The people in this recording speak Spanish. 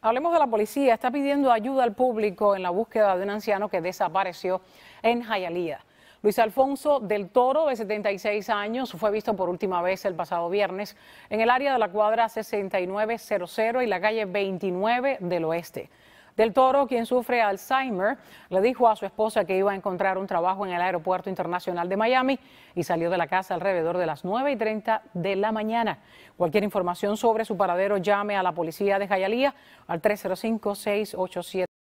Hablemos de la policía. Está pidiendo ayuda al público en la búsqueda de un anciano que desapareció en Jayalía. Luis Alfonso del Toro, de 76 años, fue visto por última vez el pasado viernes en el área de la cuadra 6900 y la calle 29 del Oeste. Del Toro, quien sufre Alzheimer, le dijo a su esposa que iba a encontrar un trabajo en el Aeropuerto Internacional de Miami y salió de la casa alrededor de las 9 y 30 de la mañana. Cualquier información sobre su paradero, llame a la policía de Jayalía al 305 687